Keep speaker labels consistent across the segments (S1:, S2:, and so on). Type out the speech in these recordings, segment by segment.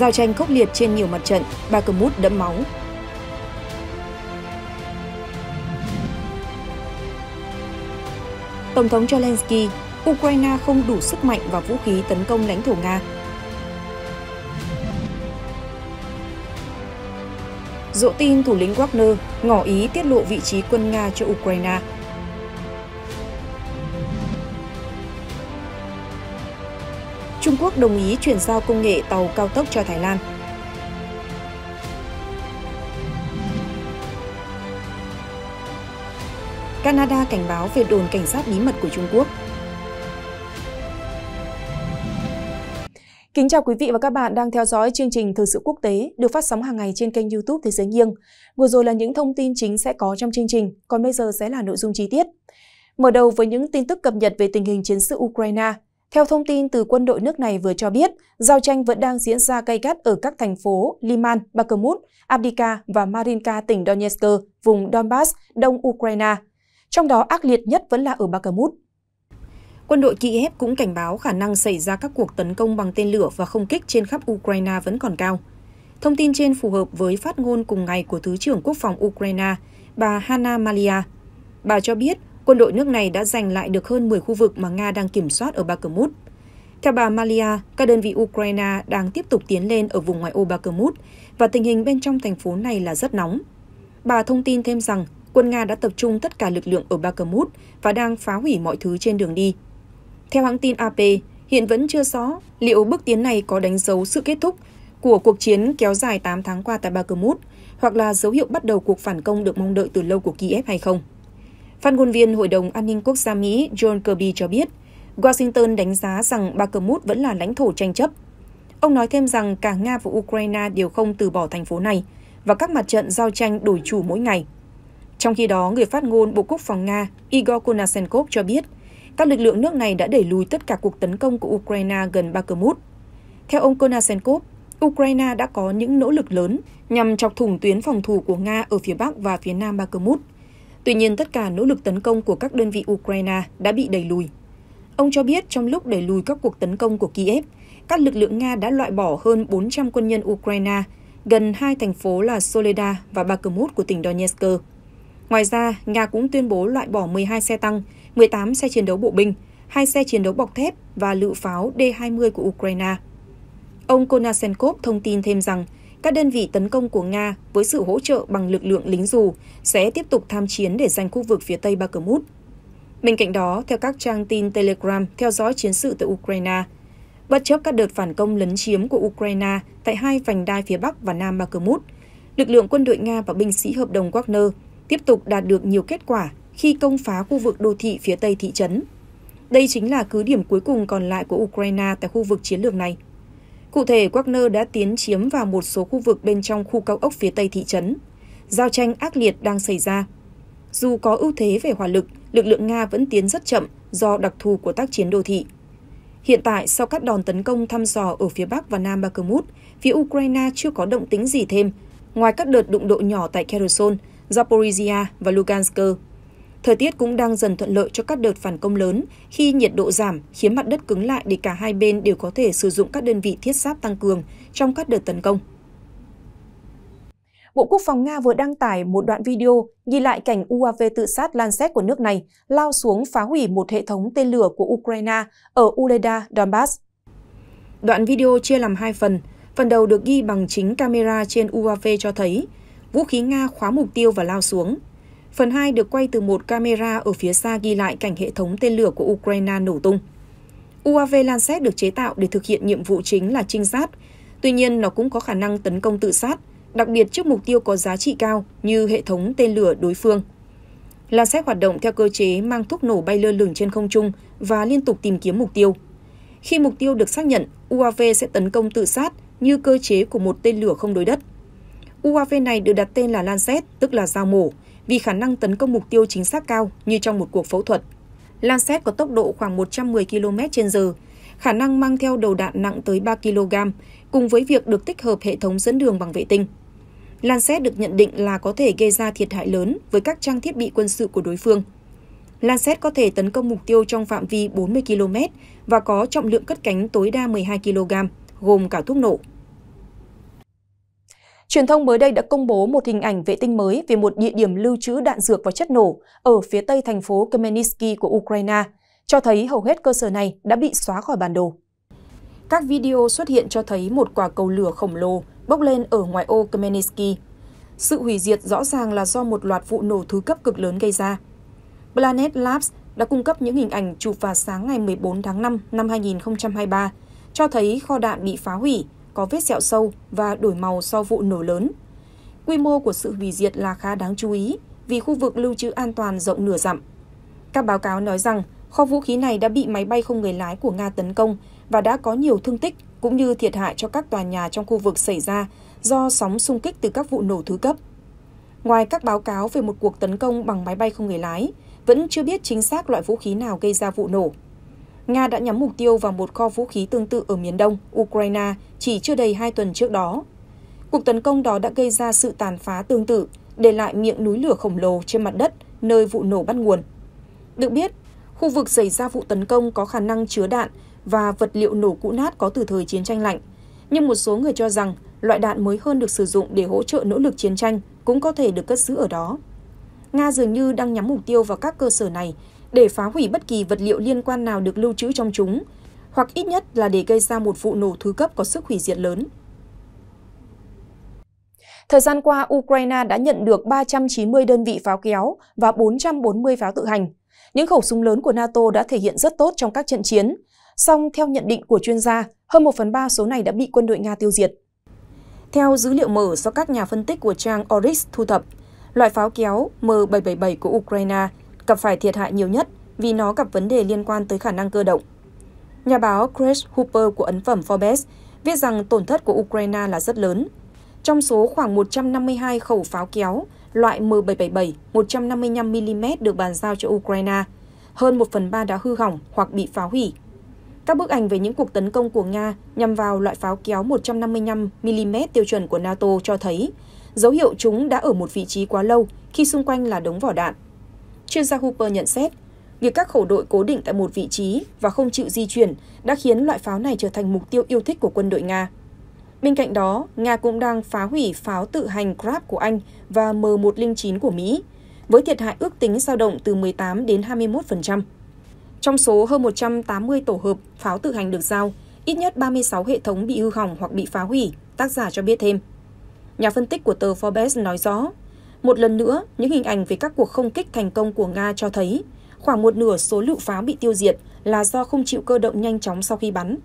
S1: Giao tranh khốc liệt trên nhiều mặt trận, Bakhmut đẫm máu. Tổng thống Zelensky, Ukraine không đủ sức mạnh và vũ khí tấn công lãnh thổ Nga. Dỗ tin thủ lĩnh Wagner ngỏ ý tiết lộ vị trí quân Nga cho Ukraine – Trung Quốc đồng ý chuyển giao công nghệ tàu cao tốc cho Thái Lan. Canada cảnh báo về đồn cảnh sát bí mật của Trung Quốc. Kính chào quý vị và các bạn đang theo dõi chương trình Thời sự quốc tế được phát sóng hàng ngày trên kênh youtube Thế giới nghiêng. Vừa rồi là những thông tin chính sẽ có trong chương trình, còn bây giờ sẽ là nội dung chi tiết. Mở đầu với những tin tức cập nhật về tình hình chiến sự Ukraine – theo thông tin từ quân đội nước này vừa cho biết, giao tranh vẫn đang diễn ra gay gắt ở các thành phố Liman, Bakhmut, Abdika và Marinka tỉnh Donetsk, vùng Donbass, đông Ukraine. Trong đó ác liệt nhất vẫn là ở Bakhmut. Quân đội Kiev cũng cảnh báo khả năng xảy ra các cuộc tấn công bằng tên lửa và không kích trên khắp Ukraine vẫn còn cao. Thông tin trên phù hợp với phát ngôn cùng ngày của Thứ trưởng Quốc phòng Ukraine, bà Hanna Malia. Bà cho biết quân đội nước này đã giành lại được hơn 10 khu vực mà Nga đang kiểm soát ở Bakhmut. Theo bà Malia, các đơn vị Ukraine đang tiếp tục tiến lên ở vùng ngoại ô Bakhmut và tình hình bên trong thành phố này là rất nóng. Bà thông tin thêm rằng quân Nga đã tập trung tất cả lực lượng ở Bakhmut và đang phá hủy mọi thứ trên đường đi. Theo hãng tin AP, hiện vẫn chưa rõ liệu bước tiến này có đánh dấu sự kết thúc của cuộc chiến kéo dài 8 tháng qua tại Bakhmut hoặc là dấu hiệu bắt đầu cuộc phản công được mong đợi từ lâu của Kiev hay không. Phát ngôn viên Hội đồng An ninh Quốc gia Mỹ John Kirby cho biết, Washington đánh giá rằng Bakhmut vẫn là lãnh thổ tranh chấp. Ông nói thêm rằng cả Nga và Ukraine đều không từ bỏ thành phố này và các mặt trận giao tranh đổi chủ mỗi ngày. Trong khi đó, người phát ngôn Bộ Quốc phòng Nga Igor Konashenkov cho biết, các lực lượng nước này đã đẩy lùi tất cả cuộc tấn công của Ukraine gần Bakhmut. Theo ông Konashenkov, Ukraine đã có những nỗ lực lớn nhằm chọc thủng tuyến phòng thủ của Nga ở phía Bắc và phía Nam Bakhmut – Tuy nhiên, tất cả nỗ lực tấn công của các đơn vị Ukraine đã bị đẩy lùi. Ông cho biết trong lúc đẩy lùi các cuộc tấn công của Kiev, các lực lượng Nga đã loại bỏ hơn 400 quân nhân Ukraine, gần hai thành phố là Soleda và Bakhmut của tỉnh Donetsk. Ngoài ra, Nga cũng tuyên bố loại bỏ 12 xe tăng, 18 xe chiến đấu bộ binh, hai xe chiến đấu bọc thép và lựu pháo D-20 của Ukraine. Ông Konasenkov thông tin thêm rằng các đơn vị tấn công của Nga với sự hỗ trợ bằng lực lượng lính dù sẽ tiếp tục tham chiến để giành khu vực phía tây Bakhmut. Bên cạnh đó, theo các trang tin Telegram theo dõi chiến sự tại Ukraine, bất chấp các đợt phản công lấn chiếm của Ukraine tại hai vành đai phía Bắc và Nam Bakhmut, lực lượng quân đội Nga và binh sĩ hợp đồng Wagner tiếp tục đạt được nhiều kết quả khi công phá khu vực đô thị phía tây thị trấn. Đây chính là cứ điểm cuối cùng còn lại của Ukraine tại khu vực chiến lược này. Cụ thể, Wagner đã tiến chiếm vào một số khu vực bên trong khu cao ốc phía tây thị trấn. Giao tranh ác liệt đang xảy ra. Dù có ưu thế về hỏa lực, lực lượng Nga vẫn tiến rất chậm do đặc thù của tác chiến đô thị. Hiện tại, sau các đòn tấn công thăm dò ở phía Bắc và Nam Bakhmut, phía Ukraine chưa có động tính gì thêm, ngoài các đợt đụng độ nhỏ tại Kherson, Zaporizhia và Lugansk. Thời tiết cũng đang dần thuận lợi cho các đợt phản công lớn khi nhiệt độ giảm khiến mặt đất cứng lại để cả hai bên đều có thể sử dụng các đơn vị thiết giáp tăng cường trong các đợt tấn công. Bộ Quốc phòng Nga vừa đăng tải một đoạn video ghi lại cảnh UAV tự sát Lancet của nước này lao xuống phá hủy một hệ thống tên lửa của Ukraine ở Uleda, Donbass. Đoạn video chia làm hai phần. Phần đầu được ghi bằng chính camera trên UAV cho thấy vũ khí Nga khóa mục tiêu và lao xuống – Phần 2 được quay từ một camera ở phía xa ghi lại cảnh hệ thống tên lửa của Ukraine nổ tung. UAV Lancet được chế tạo để thực hiện nhiệm vụ chính là trinh sát, tuy nhiên nó cũng có khả năng tấn công tự sát, đặc biệt trước mục tiêu có giá trị cao như hệ thống tên lửa đối phương. Lancet hoạt động theo cơ chế mang thuốc nổ bay lơ lửng trên không trung và liên tục tìm kiếm mục tiêu. Khi mục tiêu được xác nhận, UAV sẽ tấn công tự sát như cơ chế của một tên lửa không đối đất. UAV này được đặt tên là Lancet, tức là dao mổ, vì khả năng tấn công mục tiêu chính xác cao như trong một cuộc phẫu thuật. Lancet có tốc độ khoảng 110 km/h, khả năng mang theo đầu đạn nặng tới 3 kg, cùng với việc được tích hợp hệ thống dẫn đường bằng vệ tinh. Lancet được nhận định là có thể gây ra thiệt hại lớn với các trang thiết bị quân sự của đối phương. Lancet có thể tấn công mục tiêu trong phạm vi 40 km và có trọng lượng cất cánh tối đa 12 kg, gồm cả thuốc nổ. Truyền thông mới đây đã công bố một hình ảnh vệ tinh mới về một địa điểm lưu trữ đạn dược và chất nổ ở phía tây thành phố Khmelnytsky của Ukraine, cho thấy hầu hết cơ sở này đã bị xóa khỏi bản đồ. Các video xuất hiện cho thấy một quả cầu lửa khổng lồ bốc lên ở ngoài ô Khmelnytsky. Sự hủy diệt rõ ràng là do một loạt vụ nổ thứ cấp cực lớn gây ra. Planet Labs đã cung cấp những hình ảnh chụp vào sáng ngày 14 tháng 5 năm 2023, cho thấy kho đạn bị phá hủy có vết sẹo sâu và đổi màu sau vụ nổ lớn. Quy mô của sự hủy diệt là khá đáng chú ý vì khu vực lưu trữ an toàn rộng nửa dặm. Các báo cáo nói rằng kho vũ khí này đã bị máy bay không người lái của Nga tấn công và đã có nhiều thương tích cũng như thiệt hại cho các tòa nhà trong khu vực xảy ra do sóng xung kích từ các vụ nổ thứ cấp. Ngoài các báo cáo về một cuộc tấn công bằng máy bay không người lái, vẫn chưa biết chính xác loại vũ khí nào gây ra vụ nổ. Nga đã nhắm mục tiêu vào một kho vũ khí tương tự ở miền đông, Ukraine, chỉ chưa đầy hai tuần trước đó. Cuộc tấn công đó đã gây ra sự tàn phá tương tự, để lại miệng núi lửa khổng lồ trên mặt đất, nơi vụ nổ bắt nguồn. Được biết, khu vực xảy ra vụ tấn công có khả năng chứa đạn và vật liệu nổ cũ nát có từ thời chiến tranh lạnh. Nhưng một số người cho rằng loại đạn mới hơn được sử dụng để hỗ trợ nỗ lực chiến tranh cũng có thể được cất giữ ở đó. Nga dường như đang nhắm mục tiêu vào các cơ sở này để phá hủy bất kỳ vật liệu liên quan nào được lưu trữ trong chúng, hoặc ít nhất là để gây ra một vụ nổ thứ cấp có sức hủy diệt lớn. Thời gian qua, Ukraine đã nhận được 390 đơn vị pháo kéo và 440 pháo tự hành. Những khẩu súng lớn của NATO đã thể hiện rất tốt trong các trận chiến. Song, theo nhận định của chuyên gia, hơn 1 phần 3 số này đã bị quân đội Nga tiêu diệt. Theo dữ liệu mở do các nhà phân tích của trang Oris thu thập, loại pháo kéo M777 của Ukraine gặp phải thiệt hại nhiều nhất vì nó gặp vấn đề liên quan tới khả năng cơ động. Nhà báo Chris Hooper của ấn phẩm Forbes viết rằng tổn thất của Ukraine là rất lớn. Trong số khoảng 152 khẩu pháo kéo loại M777 155mm được bàn giao cho Ukraine, hơn 1 phần 3 đã hư hỏng hoặc bị phá hủy. Các bức ảnh về những cuộc tấn công của Nga nhằm vào loại pháo kéo 155mm tiêu chuẩn của NATO cho thấy dấu hiệu chúng đã ở một vị trí quá lâu khi xung quanh là đống vỏ đạn. Chuyên gia Hooper nhận xét, việc các khẩu đội cố định tại một vị trí và không chịu di chuyển đã khiến loại pháo này trở thành mục tiêu yêu thích của quân đội Nga. Bên cạnh đó, Nga cũng đang phá hủy pháo tự hành Grab của Anh và M109 của Mỹ, với thiệt hại ước tính dao động từ 18 đến 21%. Trong số hơn 180 tổ hợp pháo tự hành được giao, ít nhất 36 hệ thống bị hư hỏng hoặc bị phá hủy, tác giả cho biết thêm. Nhà phân tích của tờ Forbes nói rõ, một lần nữa, những hình ảnh về các cuộc không kích thành công của Nga cho thấy khoảng một nửa số lựu pháo bị tiêu diệt là do không chịu cơ động nhanh chóng sau khi bắn.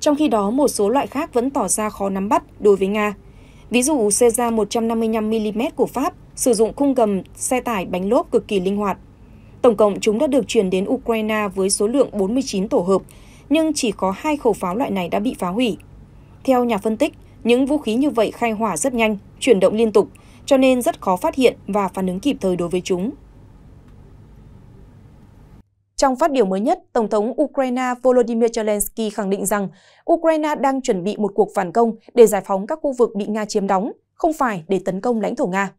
S1: Trong khi đó, một số loại khác vẫn tỏ ra khó nắm bắt đối với Nga. Ví dụ xe ra 155mm của Pháp sử dụng khung gầm xe tải bánh lốp cực kỳ linh hoạt. Tổng cộng chúng đã được chuyển đến Ukraine với số lượng 49 tổ hợp, nhưng chỉ có hai khẩu pháo loại này đã bị phá hủy. Theo nhà phân tích, những vũ khí như vậy khai hỏa rất nhanh, chuyển động liên tục – cho nên rất khó phát hiện và phản ứng kịp thời đối với chúng. Trong phát biểu mới nhất, Tổng thống Ukraine Volodymyr Zelensky khẳng định rằng Ukraine đang chuẩn bị một cuộc phản công để giải phóng các khu vực bị Nga chiếm đóng, không phải để tấn công lãnh thổ Nga.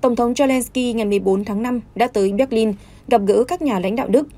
S1: Tổng thống Zelensky ngày 14 tháng 5 đã tới Berlin gặp gỡ các nhà lãnh đạo Đức.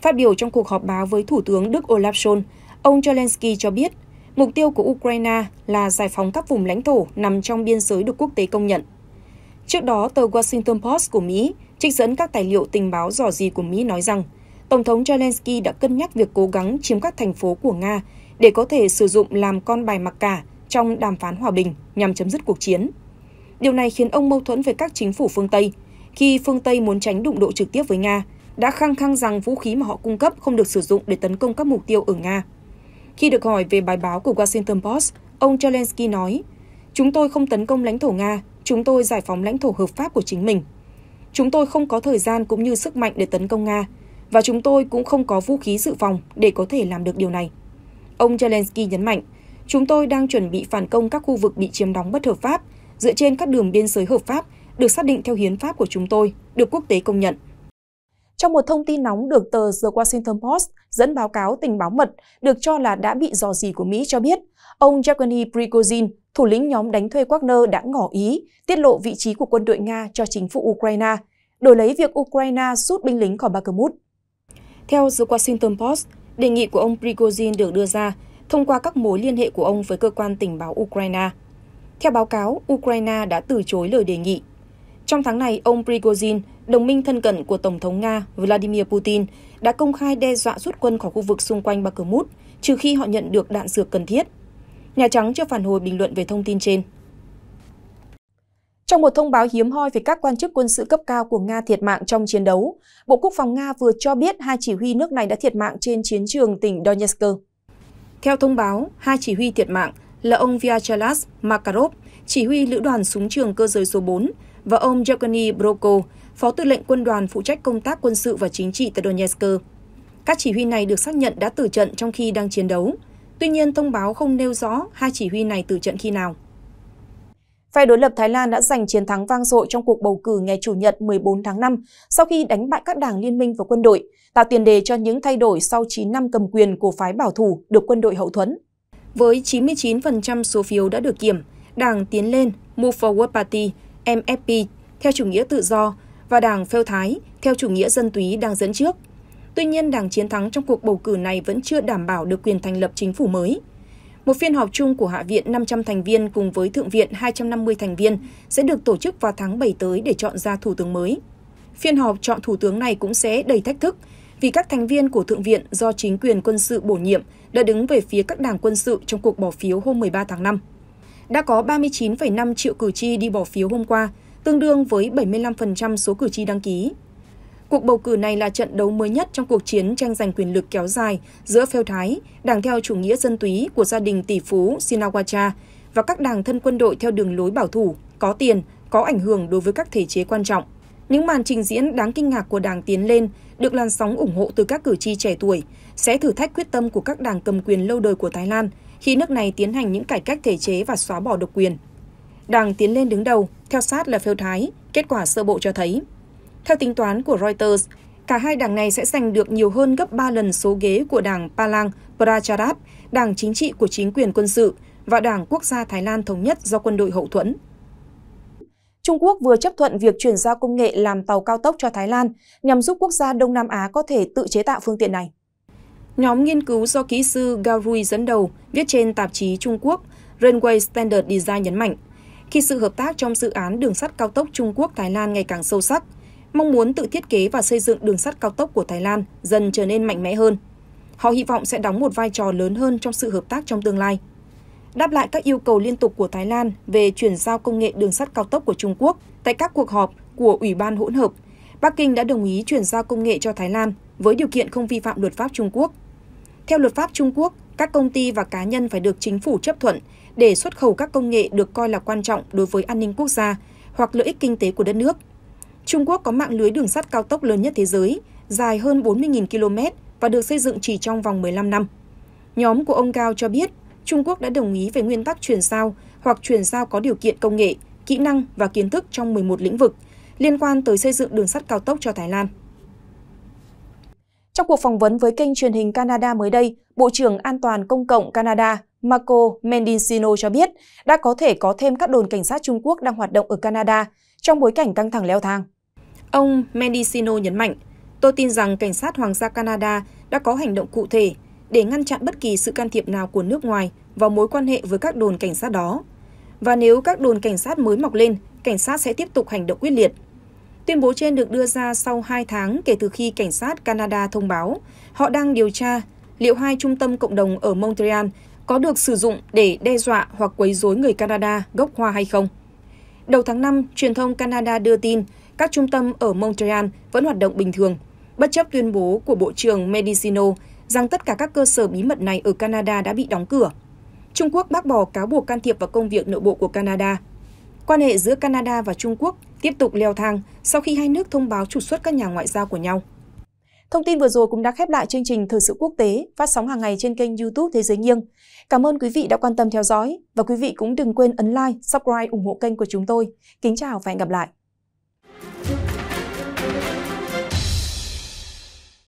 S1: Phát biểu trong cuộc họp báo với Thủ tướng Đức Olaf Scholz, ông Zelensky cho biết Mục tiêu của Ukraine là giải phóng các vùng lãnh thổ nằm trong biên giới được quốc tế công nhận. Trước đó, tờ Washington Post của Mỹ trích dẫn các tài liệu tình báo dò dỉ của Mỹ nói rằng Tổng thống Zelensky đã cân nhắc việc cố gắng chiếm các thành phố của Nga để có thể sử dụng làm con bài mặc cả trong đàm phán hòa bình nhằm chấm dứt cuộc chiến. Điều này khiến ông mâu thuẫn với các chính phủ phương Tây, khi phương Tây muốn tránh đụng độ trực tiếp với Nga, đã khăng khăng rằng vũ khí mà họ cung cấp không được sử dụng để tấn công các mục tiêu ở Nga. Khi được hỏi về bài báo của Washington Post, ông Zelensky nói, Chúng tôi không tấn công lãnh thổ Nga, chúng tôi giải phóng lãnh thổ hợp pháp của chính mình. Chúng tôi không có thời gian cũng như sức mạnh để tấn công Nga, và chúng tôi cũng không có vũ khí dự phòng để có thể làm được điều này. Ông Zelensky nhấn mạnh, chúng tôi đang chuẩn bị phản công các khu vực bị chiếm đóng bất hợp pháp dựa trên các đường biên giới hợp pháp được xác định theo hiến pháp của chúng tôi, được quốc tế công nhận. Trong một thông tin nóng được tờ The Washington Post dẫn báo cáo tình báo mật được cho là đã bị dò dỉ của Mỹ cho biết, ông Yevgeny Prigozhin, thủ lĩnh nhóm đánh thuê Wagner đã ngỏ ý tiết lộ vị trí của quân đội Nga cho chính phủ Ukraine, đổi lấy việc Ukraine rút binh lính khỏi Bakhmut. Theo The Washington Post, đề nghị của ông Prigozhin được đưa ra thông qua các mối liên hệ của ông với cơ quan tình báo Ukraine. Theo báo cáo, Ukraine đã từ chối lời đề nghị. Trong tháng này, ông Prigozhin đồng minh thân cận của Tổng thống Nga Vladimir Putin đã công khai đe dọa rút quân khỏi khu vực xung quanh Bakhmut trừ khi họ nhận được đạn dược cần thiết. Nhà Trắng chưa phản hồi bình luận về thông tin trên. Trong một thông báo hiếm hoi về các quan chức quân sự cấp cao của Nga thiệt mạng trong chiến đấu, Bộ Quốc phòng Nga vừa cho biết hai chỉ huy nước này đã thiệt mạng trên chiến trường tỉnh Donetsk. Theo thông báo, hai chỉ huy thiệt mạng là ông Vyacheslav Makarov, chỉ huy lữ đoàn súng trường cơ giới số 4, và ông Yevgeny Broko, phó tư lệnh quân đoàn phụ trách công tác quân sự và chính trị tại Donetsk. Các chỉ huy này được xác nhận đã tử trận trong khi đang chiến đấu. Tuy nhiên, thông báo không nêu rõ hai chỉ huy này tử trận khi nào. Phe đối lập Thái Lan đã giành chiến thắng vang dội trong cuộc bầu cử ngày Chủ nhật 14 tháng 5 sau khi đánh bại các đảng liên minh và quân đội, tạo tiền đề cho những thay đổi sau 9 năm cầm quyền của phái bảo thủ được quân đội hậu thuẫn. Với 99% số phiếu đã được kiểm, đảng Tiến lên, Move Forward Party MFP theo chủ nghĩa tự do và đảng phêu thái theo chủ nghĩa dân túy đang dẫn trước. Tuy nhiên, đảng chiến thắng trong cuộc bầu cử này vẫn chưa đảm bảo được quyền thành lập chính phủ mới. Một phiên họp chung của Hạ viện 500 thành viên cùng với Thượng viện 250 thành viên sẽ được tổ chức vào tháng 7 tới để chọn ra thủ tướng mới. Phiên họp chọn thủ tướng này cũng sẽ đầy thách thức vì các thành viên của Thượng viện do chính quyền quân sự bổ nhiệm đã đứng về phía các đảng quân sự trong cuộc bỏ phiếu hôm 13 tháng 5 đã có 39,5 triệu cử tri đi bỏ phiếu hôm qua, tương đương với 75% số cử tri đăng ký. Cuộc bầu cử này là trận đấu mới nhất trong cuộc chiến tranh giành quyền lực kéo dài giữa phe Thái, đảng theo chủ nghĩa dân túy của gia đình tỷ phú Sinawacha và các đảng thân quân đội theo đường lối bảo thủ, có tiền, có ảnh hưởng đối với các thể chế quan trọng. Những màn trình diễn đáng kinh ngạc của đảng Tiến lên được làn sóng ủng hộ từ các cử tri trẻ tuổi sẽ thử thách quyết tâm của các đảng cầm quyền lâu đời của Thái Lan khi nước này tiến hành những cải cách thể chế và xóa bỏ độc quyền. Đảng tiến lên đứng đầu, theo sát là phiêu thái, kết quả sơ bộ cho thấy. Theo tính toán của Reuters, cả hai đảng này sẽ giành được nhiều hơn gấp 3 lần số ghế của đảng Palang Pracharat, đảng chính trị của chính quyền quân sự và đảng quốc gia Thái Lan Thống nhất do quân đội hậu thuẫn. Trung Quốc vừa chấp thuận việc chuyển giao công nghệ làm tàu cao tốc cho Thái Lan nhằm giúp quốc gia Đông Nam Á có thể tự chế tạo phương tiện này. Nhóm nghiên cứu do kỹ sư Gao Rui dẫn đầu viết trên tạp chí Trung Quốc Railway Standard Design nhấn mạnh, khi sự hợp tác trong dự án đường sắt cao tốc Trung Quốc-Thái Lan ngày càng sâu sắc, mong muốn tự thiết kế và xây dựng đường sắt cao tốc của Thái Lan dần trở nên mạnh mẽ hơn. Họ hy vọng sẽ đóng một vai trò lớn hơn trong sự hợp tác trong tương lai. Đáp lại các yêu cầu liên tục của Thái Lan về chuyển giao công nghệ đường sắt cao tốc của Trung Quốc tại các cuộc họp của Ủy ban hỗn hợp, Bắc Kinh đã đồng ý chuyển giao công nghệ cho Thái Lan với điều kiện không vi phạm luật pháp Trung Quốc. Theo luật pháp Trung Quốc, các công ty và cá nhân phải được chính phủ chấp thuận để xuất khẩu các công nghệ được coi là quan trọng đối với an ninh quốc gia hoặc lợi ích kinh tế của đất nước. Trung Quốc có mạng lưới đường sắt cao tốc lớn nhất thế giới, dài hơn 40.000 km và được xây dựng chỉ trong vòng 15 năm. Nhóm của ông Cao cho biết, Trung Quốc đã đồng ý về nguyên tắc chuyển giao hoặc chuyển giao có điều kiện công nghệ, kỹ năng và kiến thức trong 11 lĩnh vực liên quan tới xây dựng đường sắt cao tốc cho Thái Lan. Trong cuộc phỏng vấn với kênh truyền hình Canada mới đây, Bộ trưởng An toàn Công cộng Canada Marco Mendicino cho biết đã có thể có thêm các đồn cảnh sát Trung Quốc đang hoạt động ở Canada trong bối cảnh căng thẳng leo thang. Ông Mendicino nhấn mạnh, tôi tin rằng cảnh sát Hoàng gia Canada đã có hành động cụ thể để ngăn chặn bất kỳ sự can thiệp nào của nước ngoài vào mối quan hệ với các đồn cảnh sát đó. Và nếu các đồn cảnh sát mới mọc lên, cảnh sát sẽ tiếp tục hành động quyết liệt. Tuyên bố trên được đưa ra sau 2 tháng kể từ khi cảnh sát Canada thông báo họ đang điều tra liệu hai trung tâm cộng đồng ở Montreal có được sử dụng để đe dọa hoặc quấy rối người Canada gốc Hoa hay không. Đầu tháng 5, truyền thông Canada đưa tin các trung tâm ở Montreal vẫn hoạt động bình thường, bất chấp tuyên bố của Bộ trưởng Medicino rằng tất cả các cơ sở bí mật này ở Canada đã bị đóng cửa. Trung Quốc bác bỏ cáo buộc can thiệp vào công việc nội bộ của Canada. Quan hệ giữa Canada và Trung Quốc tiếp tục leo thang sau khi hai nước thông báo trục xuất các nhà ngoại giao của nhau. Thông tin vừa rồi cũng đã khép lại chương trình Thời sự quốc tế phát sóng hàng ngày trên kênh YouTube Thế giới nghiêng. Cảm ơn quý vị đã quan tâm theo dõi và quý vị cũng đừng quên ấn like, subscribe ủng hộ kênh của chúng tôi. Kính chào và hẹn gặp lại.